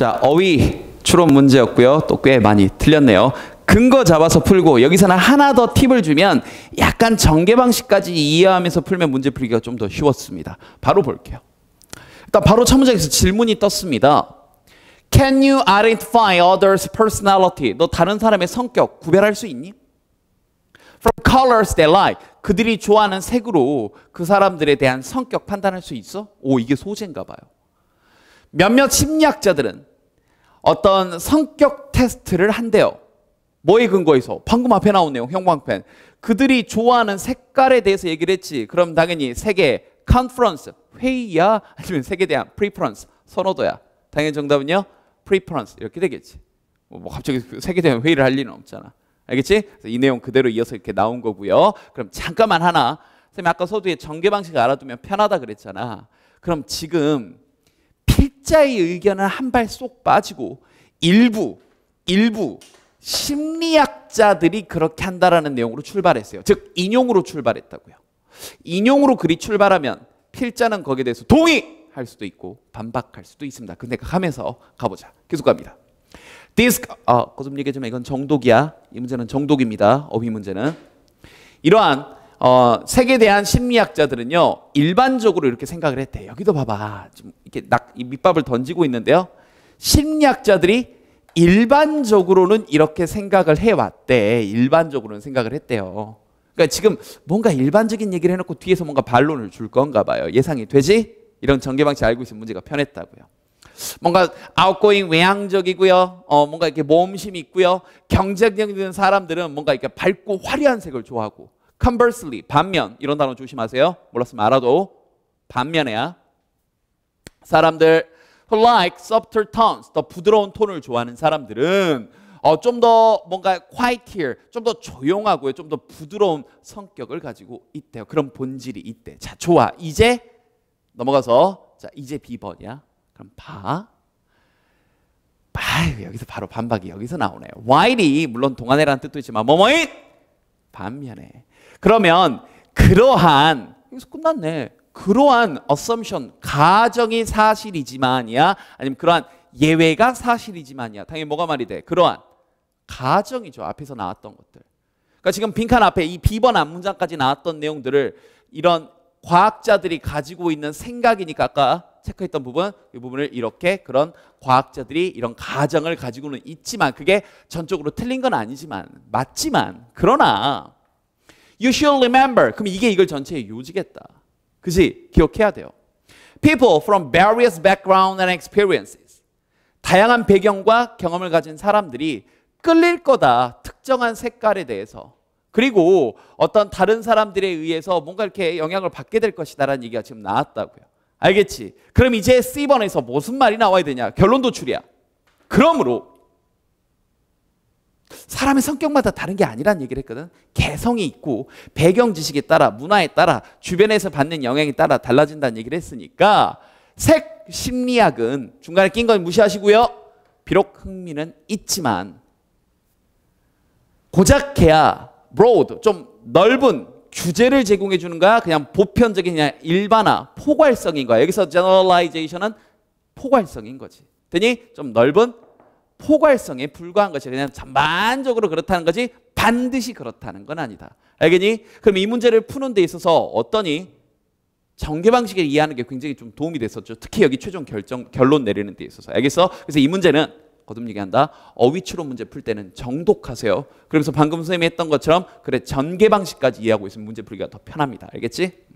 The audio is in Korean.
자, 어휘 추론 문제였고요. 또 꽤 많이 틀렸네요. 근거 잡아서 풀고 여기서는 하나 더 팁을 주면 약간 전개 방식까지 이해하면서 풀면 문제 풀기가 좀 더 쉬웠습니다. 바로 볼게요. 일단 바로 첫문장에서 질문이 떴습니다. Can you identify others' personality? 너 다른 사람의 성격 구별할 수 있니? From colors they like. 그들이 좋아하는 색으로 그 사람들에 대한 성격 판단할 수 있어? 오, 이게 소재인가 봐요. 몇몇 심리학자들은 어떤 성격 테스트를 한대요. 뭐에 근거해서? 방금 앞에 나온 내용, 형광펜. 그들이 좋아하는 색깔에 대해서 얘기를 했지. 그럼 당연히 세계 컨퍼런스, 회의야? 아니면 색에 대한 프리퍼런스, 선호도야. 당연히 정답은요? 프리퍼런스 이렇게 되겠지. 뭐, 뭐 갑자기 세계 대한 회의를 할 일은 없잖아. 알겠지? 이 내용 그대로 이어서 이렇게 나온 거고요. 그럼 잠깐만 하나. 선생님 아까 서두에 전개 방식 알아두면 편하다 그랬잖아. 그럼 지금 필자의 의견은 한 발 쏙 빠지고 일부 일부 심리학자들이 그렇게 한다라는 내용으로 출발했어요. 즉 인용으로 출발했다고요. 인용으로 글이 출발하면 필자는 거기에 대해서 동의할 수도 있고 반박할 수도 있습니다. 그생하면서 가보자. 계속 갑니다. 디스 아, 거좀 얘기하지만 이건 정독이야. 이 문제는 정독입니다. 어휘 문제는 이러한 어, 색에 대한 심리학자들은요, 일반적으로 이렇게 생각을 했대. 요 여기도 봐봐. 좀 이렇게 낙, 이 밑밥을 던지고 있는데요. 심리학자들이 일반적으로는 이렇게 생각을 해왔대. 일반적으로는 생각을 했대요. 그러니까 지금 뭔가 일반적인 얘기를 해놓고 뒤에서 뭔가 반론을 줄 건가 봐요. 예상이 되지? 이런 전개방식 알고 있으면 문제가 편했다고요. 뭔가 아웃고잉 외향적이고요. 어, 뭔가 이렇게 모험심이 있고요. 경쟁력 있는 사람들은 뭔가 이렇게 밝고 화려한 색을 좋아하고 conversely 반면 이런 단어 조심하세요. 몰랐으면 알아도 반면에야 사람들 who like softer tones 더 부드러운 톤을 좋아하는 사람들은 어, 좀 더 뭔가 q u i e t e r 좀 더 조용하고요. 좀더 부드러운 성격을 가지고 있대요. 그런 본질이 있대. 자, 좋아. 이제 넘어가서 자, 이제 B번이야. 그럼 봐. 아유, 여기서 바로 반박이 여기서 나오네요. white이 물론 동안애라는 뜻도 있지만 뭐뭐인 반면에 그러면 그러한 여기서 끝났네. 그러한 assumption 가정이 사실이지만이야 아니면 그러한 예외가 사실이지만이야 당연히 뭐가 말이 돼? 그러한 가정이죠. 앞에서 나왔던 것들. 그러니까 지금 빈칸 앞에 이 B번 앞문장까지 나왔던 내용들을 이런 과학자들이 가지고 있는 생각이니까 아까 체크했던 부분 이 부분을 이렇게 그런 과학자들이 이런 가정을 가지고는 있지만 그게 전적으로 틀린 건 아니지만 맞지만 그러나 you should remember 그럼 이게 이걸 전체의 요지겠다. 그지? 기억해야 돼요. People from various background and experiences 다양한 배경과 경험을 가진 사람들이 끌릴 거다. 특정한 색깔에 대해서 그리고 어떤 다른 사람들에 의해서 뭔가 이렇게 영향을 받게 될 것이다라는 얘기가 지금 나왔다고요. 알겠지? 그럼 이제 C번에서 무슨 말이 나와야 되냐? 결론 도출이야. 그러므로 사람의 성격마다 다른 게 아니란 얘기를 했거든. 개성이 있고 배경 지식에 따라 문화에 따라 주변에서 받는 영향에 따라 달라진다는 얘기를 했으니까 색 심리학은 중간에 낀 건 무시하시고요. 비록 흥미는 있지만 고작해야 broad 좀 넓은 규제를 제공해 주는가 그냥 보편적인 그 일반화 포괄성인가 여기서 generalization은 포괄성인 거지 되니 좀 넓은 포괄성에 불과한 것이 그냥 전반적으로 그렇다는 거지 반드시 그렇다는 건 아니다 알겠니? 그럼 이 문제를 푸는 데 있어서 어떠니 전개 방식을 이해하는 게 굉장히 좀 도움이 됐었죠 특히 여기 최종 결정 결론 내리는 데 있어서 알겠어? 그래서 이 문제는 거듭 얘기한다. 어휘추론 문제 풀 때는 정독하세요. 그러면서 방금 선생님이 했던 것처럼 그래 전개 방식까지 이해하고 있으면 문제 풀기가 더 편합니다. 알겠지?